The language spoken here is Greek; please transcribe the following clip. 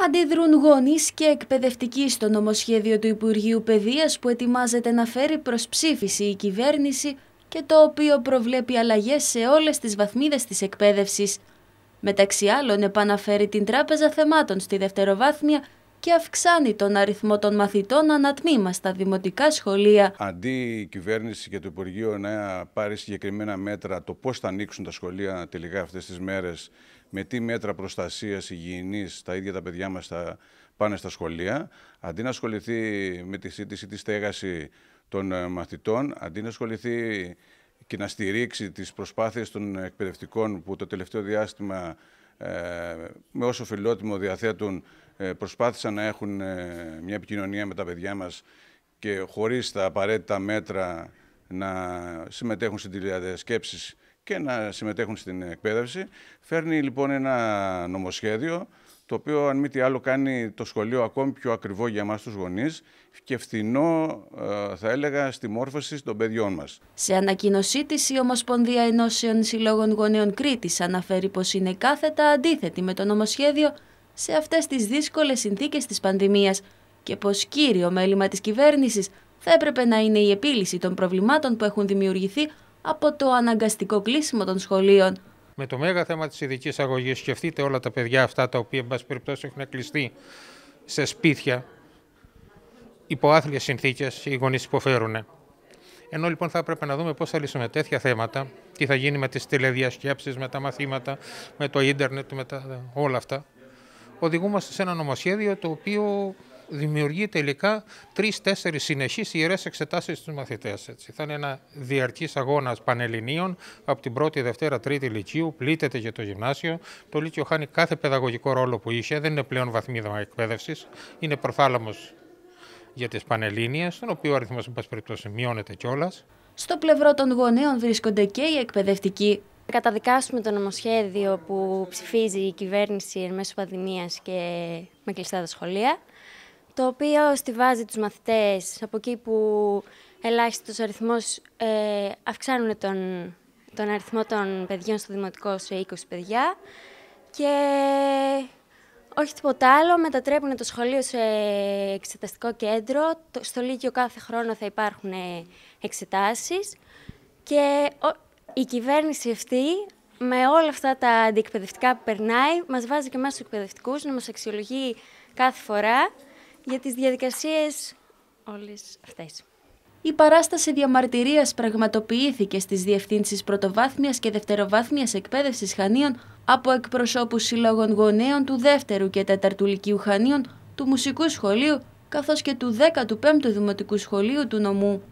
Αντιδρούν γονείς και εκπαιδευτικοί στο νομοσχέδιο του Υπουργείου Παιδείας που ετοιμάζεται να φέρει προς ψήφιση η κυβέρνηση και το οποίο προβλέπει αλλαγές σε όλες τις βαθμίδες της εκπαίδευσης. Μεταξύ άλλων, επαναφέρει την Τράπεζα Θεμάτων στη δευτεροβάθμια και αυξάνει τον αριθμό των μαθητών ανατμήμα στα δημοτικά σχολεία. Αντί η κυβέρνηση και το Υπουργείο να πάρει συγκεκριμένα μέτρα το πώς θα ανοίξουν τα σχολεία τελικά αυτές τις μέρες, με τι μέτρα προστασίας, υγιεινής, τα ίδια τα παιδιά μας θα πάνε στα σχολεία, αντί να ασχοληθεί με τη σύντηση, τη στέγαση των ε, μαθητών, αντί να ασχοληθεί και να στηρίξει τις προσπάθειες των εκπαιδευτικών που το τελευταίο διάστημα ε, με όσο φιλότιμο διαθέτουν ε, προσπάθησαν να έχουν ε, μια επικοινωνία με τα παιδιά μας και χωρίς τα απαραίτητα μέτρα να συμμετέχουν στην τηλεδιασκέψη και να συμμετέχουν στην εκπαίδευση. Φέρνει λοιπόν ένα νομοσχέδιο το οποίο αν μη τι άλλο κάνει το σχολείο ακόμη πιο ακριβό για εμάς τους γονείς και φθηνό, ε, θα έλεγα, στη μόρφωση των παιδιών μας. Σε ανακοίνωσή της, η Ομοσπονδία Ενώσεων Συλλόγων Γονέων Κρήτης αναφέρει πως είναι κάθετα αντίθετη με το νομοσχέδιο σε αυτές τις δύσκολες συνθήκες της πανδημίας και πως κύριο μέλημα της κυβέρνησης θα έπρεπε να είναι η επίλυση των προβλημάτων που έχουν δημιουργηθεί από το αναγκαστικό κλείσιμο των σχολείων. Με το μέγα θέμα της ειδικής αγωγής, σκεφτείτε όλα τα παιδιά αυτά τα οποία, εν πάση περιπτώσει, έχουν κλειστεί σε σπίτια, υπό άθλιες συνθήκες, οι γονείς υποφέρουν. Ενώ λοιπόν θα έπρεπε να δούμε πώς θα λύσουμε τέτοια θέματα, τι θα γίνει με τις τηλεδιασκέψεις, με τα μαθήματα, με το ίντερνετ, με όλα αυτά οδηγούμαστε σε ένα νομοσχέδιο το οποίο δημιουργεί τελικά τρει-τέσσερι συνεχείς ιερές εξετάσεις στους μαθητές. Θα είναι ένα διαρκής αγώνας πανελληνίων από την πρώτη, δευτέρα, τρίτη Λυκείου. Πλήττεται για το γυμνάσιο. Το Λύκειο χάνει κάθε παιδαγωγικό ρόλο που είχε. Δεν είναι πλέον βαθμίδα εκπαίδευσης. Είναι προθάλαμο για τις πανελλήνιε, τον οποίο ο αριθμός, εν πάση μειώνεται κιόλας. Στο πλευρό των γονέων βρίσκονται και οι εκπαιδευτικοί Καταδικάσουμε το νομοσχέδιο που ψηφίζει η κυβέρνηση εν μέσω πανδημίας και με κλειστά τα σχολεία, το οποίο στηβάζει τους μαθητές από εκεί που ελάχιστος αριθμός ε, αυξάνουν τον, τον αριθμό των παιδιών στο δημοτικό σε 20 παιδιά και όχι τίποτα άλλο, μετατρέπουν το σχολείο σε εξεταστικό κέντρο. Στο Λύκειο κάθε χρόνο θα υπάρχουν εξετάσεις και η κυβέρνηση αυτή με όλα αυτά τα αντιεκπαιδευτικά που περνάει, μας βάζει και εμάς τους εκπαιδευτικούς να μας αξιολογεί κάθε φορά για τις διαδικασίες όλες αυτές. Η παράσταση διαμαρτυρίας πραγματοποιήθηκε στις διευθύνσεις πρωτοβάθμιας και δευτεροβάθμιας εκπαίδευσης Χανίων από εκπροσώπους συλλόγων γονέων του 2ου και 4ου λυκείου Χανίων, του Μουσικού Σχολείου καθώς και του 15ου Δημοτικού Σχολείου του Νομού.